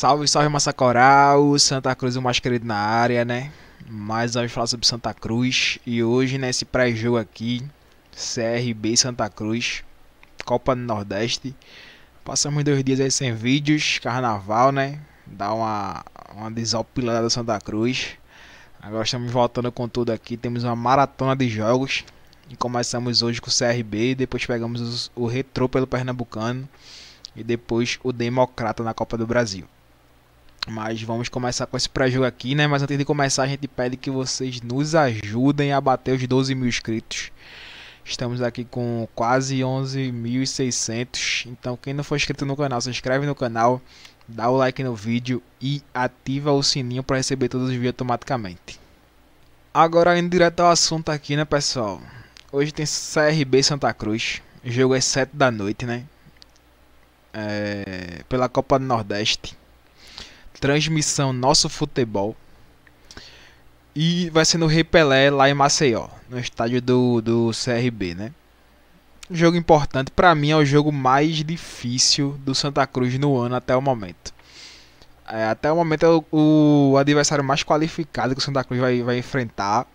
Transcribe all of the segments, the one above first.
Salve, salve Massacoral, Santa Cruz o mais querido na área, né? uma vamos falar sobre Santa Cruz e hoje nesse pré-jogo aqui, CRB Santa Cruz, Copa do Nordeste. Passamos dois dias aí sem vídeos, carnaval, né? Dá uma, uma desopilada da Santa Cruz. Agora estamos voltando com tudo aqui, temos uma maratona de jogos. E começamos hoje com o CRB, depois pegamos o Retrô pelo Pernambucano e depois o Democrata na Copa do Brasil. Mas vamos começar com esse pré-jogo aqui, né? Mas antes de começar, a gente pede que vocês nos ajudem a bater os 12 mil inscritos. Estamos aqui com quase 11.600. Então, quem não for inscrito no canal, se inscreve no canal, dá o like no vídeo e ativa o sininho para receber todos os vídeos automaticamente. Agora, indo direto ao assunto aqui, né, pessoal? Hoje tem CRB Santa Cruz. O jogo é 7 da noite, né? É... Pela Copa do Nordeste transmissão Nosso Futebol. E vai ser no Rei Pelé, lá em Maceió, no estádio do, do CRB, né? jogo importante, para mim é o jogo mais difícil do Santa Cruz no ano até o momento. É, até o momento é o, o, adversário mais qualificado que o Santa Cruz vai, vai enfrentar.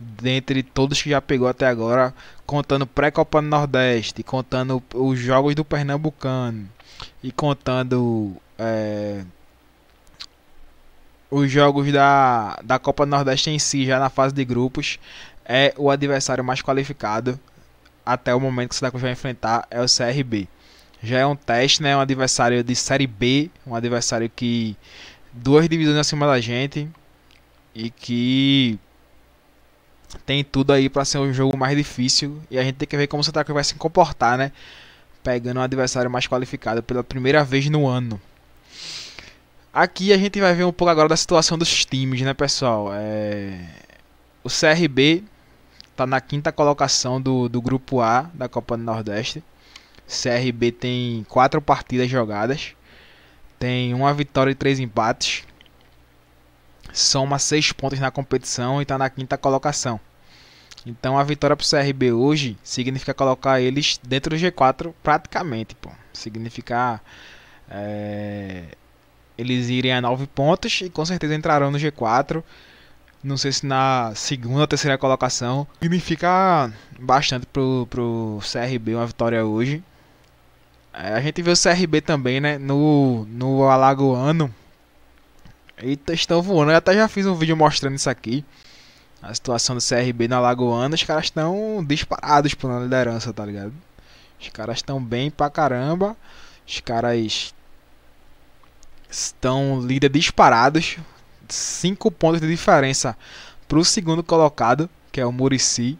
Dentre todos que já pegou até agora, contando pré-copa do Nordeste, contando os jogos do Pernambucano e contando é, os jogos da, da Copa Nordeste em si, já na fase de grupos, é o adversário mais qualificado até o momento que o Santa Cruz vai enfrentar é o CRB. Já é um teste, né? Um adversário de Série B, um adversário que duas divisões acima da gente e que tem tudo aí para ser um jogo mais difícil e a gente tem que ver como o Santa Cruz vai se comportar, né? Pegando um adversário mais qualificado pela primeira vez no ano. Aqui a gente vai ver um pouco agora da situação dos times, né, pessoal? É... O CRB está na quinta colocação do, do Grupo A da Copa do Nordeste. CRB tem quatro partidas jogadas, tem uma vitória e três empates. Soma seis pontos na competição e está na quinta colocação. Então a vitória para o CRB hoje significa colocar eles dentro do G4 praticamente, pô. Significa é, eles irem a 9 pontos e com certeza entrarão no G4. Não sei se na segunda ou terceira colocação. Significa bastante pro, pro CRB uma vitória hoje. É, a gente viu o CRB também, né? No, no Alagoano. Eita, estão voando. Eu até já fiz um vídeo mostrando isso aqui. A situação do CRB no Alagoano Os caras estão disparados pela liderança, tá ligado? Os caras estão bem pra caramba. Os caras estão líder disparados, 5 pontos de diferença para o segundo colocado, que é o Murici.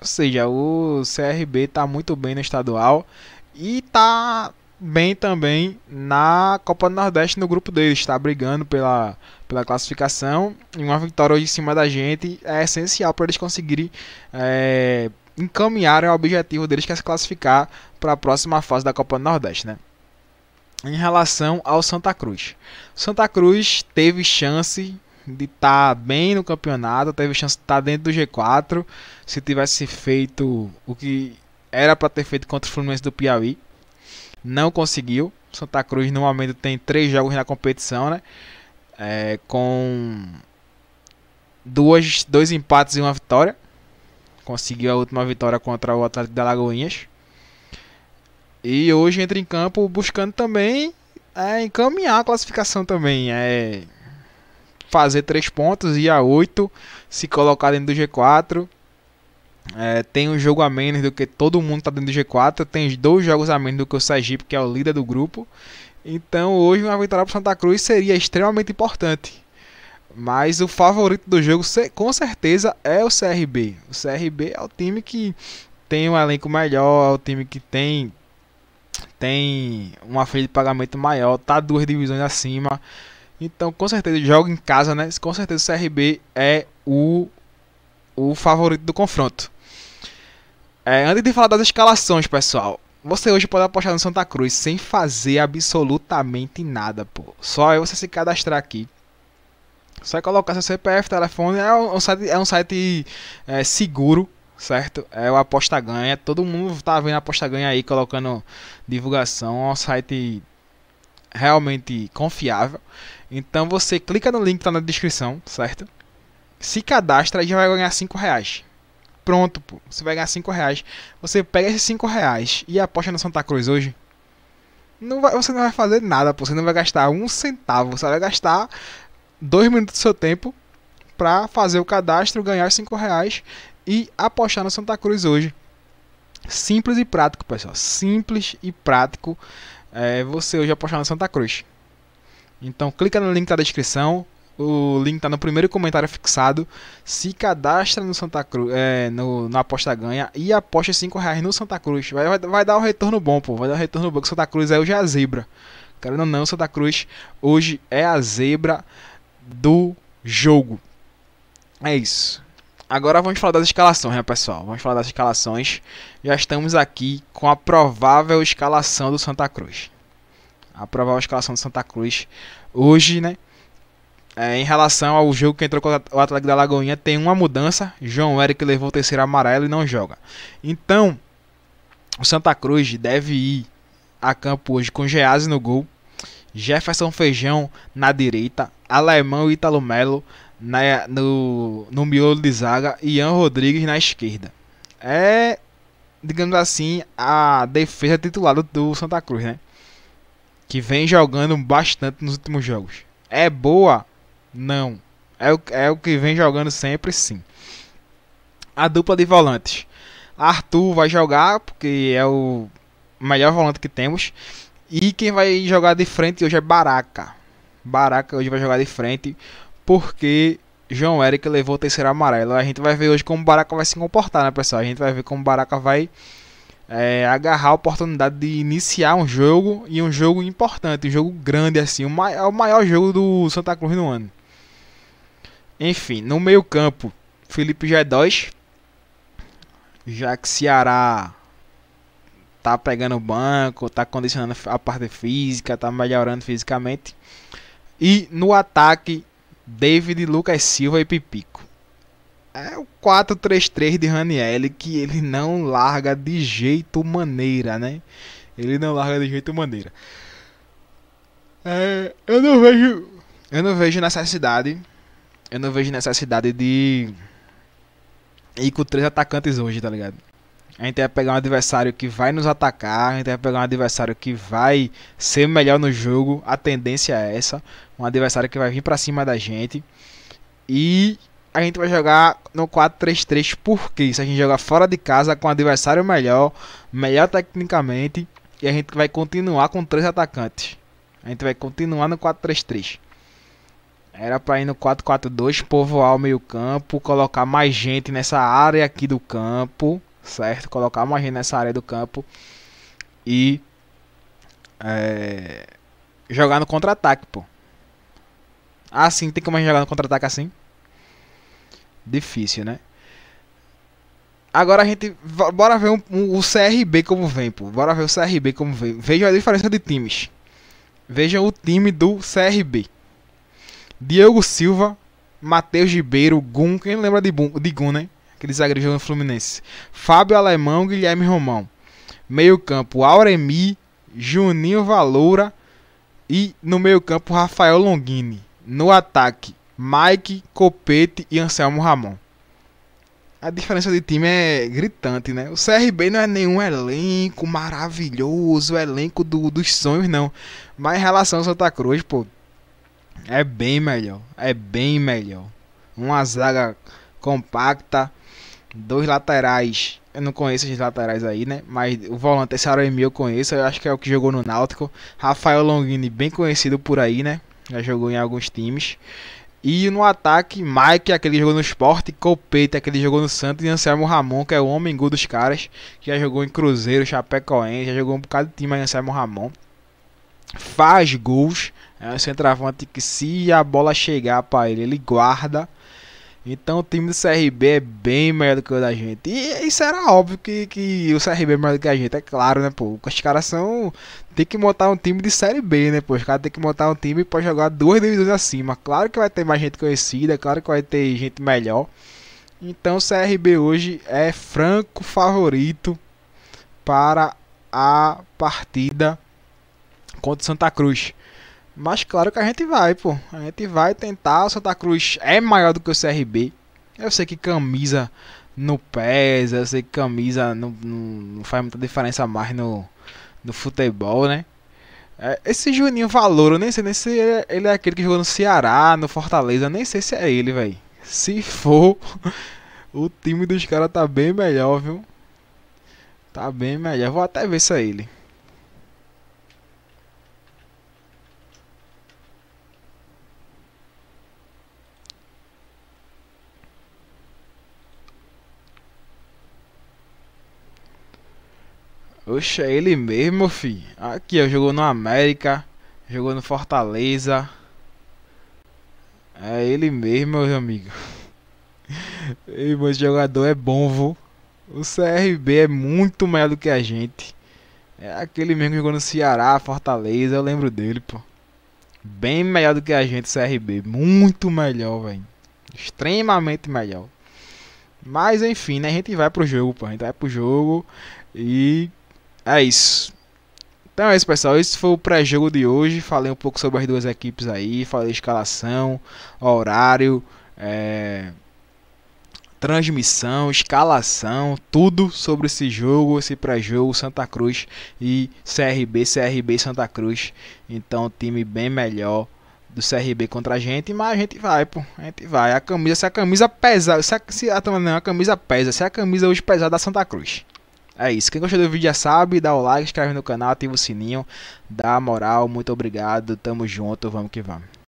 Ou seja, o CRB está muito bem no estadual e está bem também na Copa do Nordeste no grupo deles, está brigando pela, pela classificação e uma vitória hoje em cima da gente é essencial para eles conseguirem é, eh, encaminhar o objetivo deles que é se classificar para a próxima fase da Copa do Nordeste, né? em relação ao Santa Cruz. Santa Cruz teve chance de estar tá bem no campeonato, teve chance de estar tá dentro do G4, se tivesse feito o que era para ter feito contra o Fluminense do Piauí, não conseguiu. Santa Cruz no momento tem três jogos na competição, né? É, com duas, dois empates e uma vitória. Conseguiu a última vitória contra o Atlético da Lagoinhas. E hoje entra em campo buscando também é, encaminhar a classificação também. É fazer três pontos e a oito se colocar dentro do G4. É, tem um jogo a menos do que todo mundo está dentro do G4. Tem dois jogos a menos do que o Sergipe, que é o líder do grupo. Então hoje uma vitória para Santa Cruz seria extremamente importante. Mas o favorito do jogo com certeza é o CRB. O CRB é o time que tem um elenco melhor, é o time que tem tem uma folha de pagamento maior, tá duas divisões acima. Então, com certeza, joga em casa, né? Com certeza o CRB é o, o favorito do confronto. É, antes de falar das escalações, pessoal, você hoje pode apostar no Santa Cruz sem fazer absolutamente nada, pô. Só é você se cadastrar aqui. Só é colocar seu CPF, telefone. É um site, é um site é, seguro certo? É o aposta ganha. Todo mundo tá vendo a aposta ganha aí colocando divulgação. É um site realmente confiável. Então você clica no link que tá na descrição, certo? Se cadastra e já vai ganhar 5 reais. Pronto, pô. Você vai ganhar 5 reais. Você pega esses 5 reais e aposta no Santa Cruz hoje. Não vai, você não vai fazer nada, pô. Você não vai gastar um centavo. Você vai gastar dois minutos do seu tempo para fazer o cadastro, ganhar 5 reais e apostar no Santa Cruz hoje. Simples e prático, pessoal. Simples e prático é, você hoje apostar no Santa Cruz. Então clica no link da descrição. O link está no primeiro comentário fixado. Se cadastra no Santa Cruz, é, eh, no, na aposta ganha e aposta 5 reais no Santa Cruz. Vai, vai, vai, dar um retorno bom, pô. Vai dar um retorno bom. Que Santa Cruz é hoje a zebra. Querendo ou não, Santa Cruz hoje é a zebra do jogo. É isso agora vamos falar das escalações, né, pessoal? Vamos falar das escalações. Já estamos aqui com a provável escalação do Santa Cruz. A provável escalação do Santa Cruz hoje, né? É, em relação ao jogo que entrou com o Atlético da Lagoinha, tem uma mudança. João Eric levou o terceiro amarelo e não joga. Então, o Santa Cruz deve ir a campo hoje com Geazi no gol, Jefferson Feijão na direita, Alemão e Italo Melo na, no, no miolo de zaga, Ian Rodrigues na esquerda. É, digamos assim, a defesa titular do Santa Cruz, né? Que vem jogando bastante nos últimos jogos. É boa? Não. É o, é o que vem jogando sempre, sim. A dupla de volantes. Arthur vai jogar, porque é o melhor volante que temos. E quem vai jogar de frente hoje é Baraca. Baraca hoje vai jogar de frente porque João Eric levou o terceiro amarelo. A gente vai ver hoje como o Baraka vai se comportar, né, pessoal? A gente vai ver como o Baraka vai é, agarrar a oportunidade de iniciar um jogo e um jogo importante, um jogo grande, assim, o maior, é o maior jogo do Santa Cruz no ano. Enfim, no meio-campo, Felipe G2, já que Ceará tá pegando o banco, tá condicionando a parte física, tá melhorando fisicamente. E no ataque, David, Lucas Silva e Pipico. É o 4-3-3 de Ranielli que ele não larga de jeito maneira, né? Ele não larga de jeito maneira. É, eu não vejo, eu não vejo necessidade, eu não vejo necessidade de ir com três atacantes hoje, tá ligado? A gente vai pegar um adversário que vai nos atacar, a gente vai pegar um adversário que vai ser melhor no jogo, a tendência é essa, um adversário que vai vir para cima da gente. E a gente vai jogar no 4-3-3 porque se a gente jogar fora de casa com um adversário melhor, melhor tecnicamente, e a gente vai continuar com três atacantes. A gente vai continuar no 4-3-3. Era para ir no 4-4-2, povoar o meio-campo, colocar mais gente nessa área aqui do campo certo? Colocar mais gente nessa área do campo e é, jogar no contra-ataque, pô. Ah, sim, tem como a gente jogar no contra-ataque assim? Difícil, né? Agora a gente. Bora ver um, um, o CRB como vem, pô. Bora ver o CRB como vem. veja a diferença de times. veja o time do CRB: Diego Silva, Matheus Ribeiro, Gun. Quem lembra de, de Gun, né? que ele no Fluminense. Fábio Alemão, Guilherme Romão. Meio campo, Auremi, Juninho Valoura e no meio campo, Rafael Longini. No ataque, Mike, Copete e Anselmo Ramon. A diferença de time é gritante, né? O CRB não é nenhum elenco maravilhoso, elenco do, dos sonhos, não. Mas em relação ao Santa Cruz, pô, é bem melhor. É bem melhor. Uma zaga compacta, dois laterais. Eu não conheço esses laterais aí, né? Mas o volante, esse Araemi eu conheço, eu acho que é o que jogou no Náutico. Rafael Longini, bem conhecido por aí, né? Já jogou em alguns times. E no ataque, Mike, aquele que jogou no Sport, Copete, aquele que jogou no Santos, e Anselmo Ramon, que é o homem gol dos caras, que já jogou em Cruzeiro, Chapecoense, já jogou um bocado de time aí, Anselmo Ramon. Faz gols, é um centroavante que se a bola chegar para ele, ele guarda. Então o time do CRB é bem melhor do que o da gente. E isso era óbvio que, que o CRB é melhor do que a gente, é claro, né, pô? Os caras são. Tem que montar um time de Série B, né, pô? Os caras tem que montar um time pra jogar duas divisões acima. Claro que vai ter mais gente conhecida, claro que vai ter gente melhor. Então o CRB hoje é franco favorito para a partida contra o Santa Cruz. Mas claro que a gente vai, pô. A gente vai tentar. O Santa Cruz é maior do que o CRB. Eu sei que camisa no pés, eu sei que camisa não, não, não faz muita diferença mais no, no futebol, né? É, esse Juninho valoro, eu nem sei nem se ele é, ele é aquele que jogou no Ceará, no Fortaleza, nem sei se é ele, velho. Se for, o time dos caras tá bem melhor, viu? Tá bem melhor. Vou até ver se é ele. Oxe, é ele mesmo, fi. Aqui, ó, jogou no América, jogou no Fortaleza. É ele mesmo, meu amigo. Ei, mas jogador é bom, vô. O CRB é muito melhor do que a gente. É aquele mesmo que jogou no Ceará, Fortaleza, eu lembro dele, pô. Bem melhor do que a gente, CRB. Muito melhor, velho. Extremamente melhor. Mas enfim, né? A gente vai pro jogo, pô. A gente vai pro jogo e é isso. Então é isso, pessoal. Esse foi o pré-jogo de hoje. Falei um pouco sobre as duas equipes aí. Falei escalação, horário, é... transmissão, escalação, tudo sobre esse jogo, esse pré-jogo Santa Cruz e CRB, CRB Santa Cruz. Então, time bem melhor do CRB contra a gente, mas a gente vai, pô. A gente vai. A camisa, se a camisa pesa, se a, se a, não, a camisa pesa, se a camisa hoje pesar da Santa Cruz. É isso. Quem gostou do vídeo já sabe, dá o like, inscreve no canal, ativa o sininho, dá a moral. Muito obrigado, tamo junto, vamos que vamos.